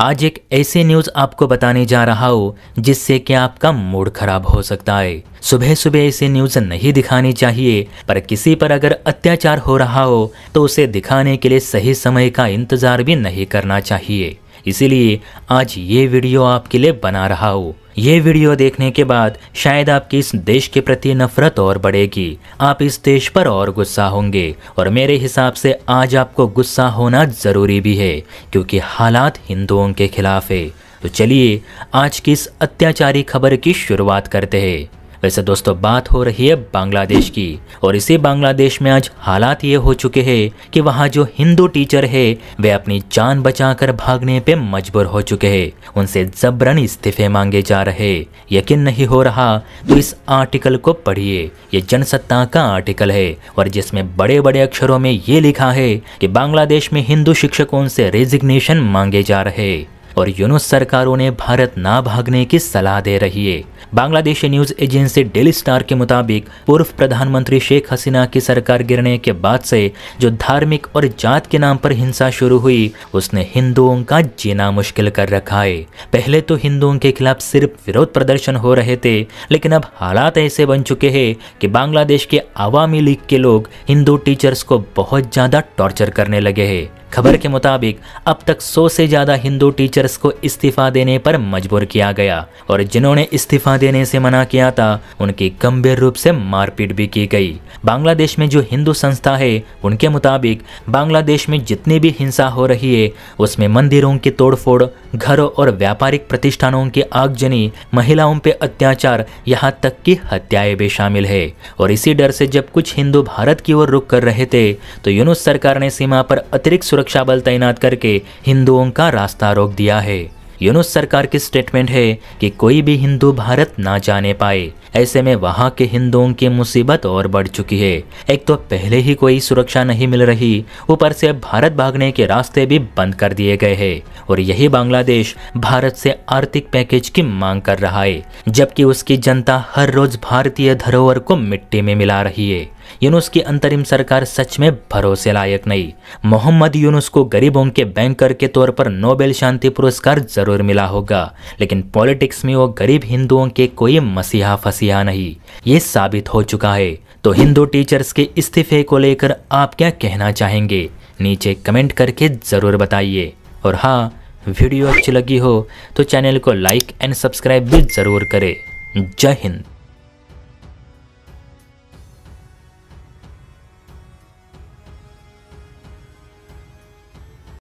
आज एक ऐसे न्यूज आपको बताने जा रहा हूँ जिससे कि आपका मूड खराब हो सकता है सुबह सुबह ऐसे न्यूज नहीं दिखानी चाहिए पर किसी पर अगर अत्याचार हो रहा हो तो उसे दिखाने के लिए सही समय का इंतजार भी नहीं करना चाहिए इसीलिए आज ये वीडियो आपके लिए बना रहा हूँ ये वीडियो देखने के बाद शायद आपकी इस देश के प्रति नफरत और बढ़ेगी आप इस देश पर और गुस्सा होंगे और मेरे हिसाब से आज आपको गुस्सा होना ज़रूरी भी है क्योंकि हालात हिंदुओं के खिलाफ है तो चलिए आज की इस अत्याचारी खबर की शुरुआत करते हैं वैसे दोस्तों बात हो रही है बांग्लादेश की और इसी बांग्लादेश में आज हालात ये हो चुके हैं कि वहाँ जो हिंदू टीचर है वे अपनी जान बचाकर भागने पे मजबूर हो चुके हैं उनसे जबरन इस्तीफे मांगे जा रहे यकीन नहीं हो रहा तो इस आर्टिकल को पढ़िए ये जनसत्ता का आर्टिकल है और जिसमें बड़े बड़े अक्षरों में ये लिखा है कि बांग्लादेश में हिंदू शिक्षकों से रेजिग्नेशन मांगे जा रहे और यूनुस सरकारों ने भारत ना भागने की सलाह दे रही है Bangladeshi news agency daily star के मुताबिक पूर्व प्रधानमंत्री शेख हसीना की सरकार गिरने के बाद से जो धार्मिक और जात के नाम पर हिंसा शुरू हुई उसने हिंदुओं का जीना मुश्किल कर रखा है पहले तो हिंदुओं के खिलाफ सिर्फ विरोध प्रदर्शन हो रहे थे लेकिन अब हालात ऐसे बन चुके हैं कि बांग्लादेश के आवामी लीग के लोग हिंदू टीचर्स को बहुत ज्यादा टॉर्चर करने लगे हैं खबर के मुताबिक अब तक 100 से ज्यादा हिंदू टीचर्स को इस्तीफा देने पर मजबूर किया गया और जिन्होंने इस्तीफा देने से मना किया था उनकी गंभीर रूप से मारपीट भी की गई बांग्लादेश में जो हिंदू संस्था है उनके मुताबिक बांग्लादेश में जितनी भी हिंसा हो रही है उसमें मंदिरों की तोड़फोड़ घरों और व्यापारिक प्रतिष्ठानों की आगजनी महिलाओं पे अत्याचार यहाँ तक की हत्याएं भी शामिल है और इसी डर से जब कुछ हिंदू भारत की ओर रुक कर रहे थे तो यूनुस सरकार ने सीमा पर अतिरिक्त सुरक्षा बल तैनात करके हिंदुओं का रास्ता रोक दिया है यूनुस सरकार की स्टेटमेंट है कि कोई भी हिंदू भारत ना जाने पाए ऐसे में वहाँ के हिंदुओं की मुसीबत और बढ़ चुकी है एक तो पहले ही कोई सुरक्षा नहीं मिल रही ऊपर से भारत भागने के रास्ते भी बंद कर दिए गए हैं और यही बांग्लादेश भारत से आर्थिक पैकेज की मांग कर रहा है जबकि उसकी जनता हर रोज भारतीय धरोहर को मिट्टी में मिला रही है यूनुस की अंतरिम सरकार सच में भरोसे लायक नहीं मोहम्मद यूनुस को गरीबों के बैंकर के तौर पर नोबेल शांति पुरस्कार जरूर मिला होगा लेकिन पॉलिटिक्स में वो गरीब हिंदुओं के कोई मसीहा फसीहा नहीं ये साबित हो चुका है तो हिंदू टीचर्स के इस्तीफे को लेकर आप क्या कहना चाहेंगे नीचे कमेंट करके ज़रूर बताइए और हाँ वीडियो अच्छी लगी हो तो चैनल को लाइक एंड सब्सक्राइब भी ज़रूर करें जय हिंद